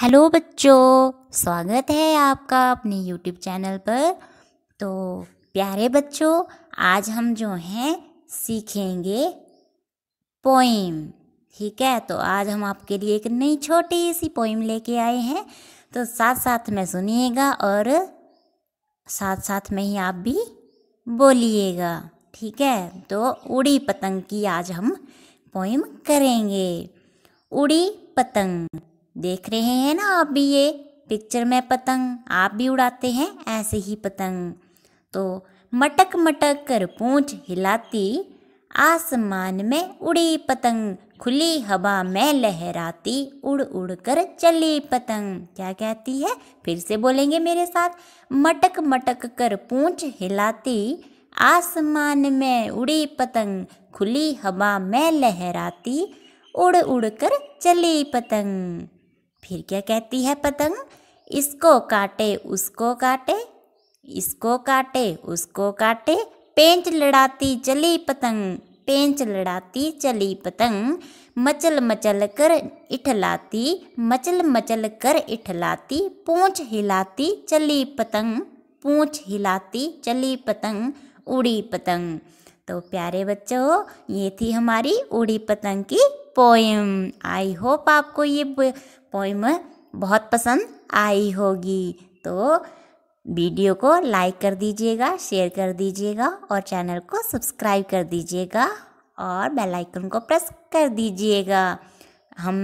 hello बच्चों स्वागत है आपका अपने यूट्यूब चैनल पर तो प्यारे बच्चों आज हम जो हैं सीखेंगे पोइम ठीक है तो आज हम आपके लिए एक नई छोटी सी पोइम लेके आए हैं तो साथ साथ में सुनिएगा और साथ साथ में ही आप भी बोलिएगा ठीक है तो उड़ी पतंग की आज हम पोइम करेंगे उड़ी पतंग देख रहे हैं ना आप भी ये पिक्चर में पतंग आप भी उड़ाते हैं ऐसे ही पतंग तो मटक मटक कर पूंछ हिलाती आसमान में उड़ी पतंग खुली हवा में लहराती उड़ उड़ कर चली पतंग क्या कहती है फिर से बोलेंगे मेरे साथ मटक मटक कर पूंछ हिलाती आसमान में उड़ी पतंग खुली हवा में लहराती उड़ उड़ कर चली पतंग फिर क्या कहती है पतंग इसको काटे उसको काटे इसको काटे उसको काटे पेंच लड़ाती चली पतंग पेंच लड़ाती चली पतंग मचल मचल कर इठलाती मचल मचल कर इठलाती पूंछ हिलाती चली पतंग पूंछ हिलाती चली पतंग उड़ी पतंग तो प्यारे बच्चों ये थी हमारी उड़ी पतंग की पोएम आई होप आपको ये पोएम बहुत पसंद आई होगी तो वीडियो को लाइक कर दीजिएगा शेयर कर दीजिएगा और चैनल को सब्सक्राइब कर दीजिएगा और बेल आइकन को प्रेस कर दीजिएगा हम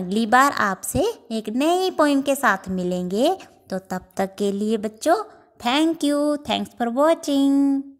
अगली बार आपसे एक नई पोइम के साथ मिलेंगे तो तब तक के लिए बच्चों thank you thanks for watching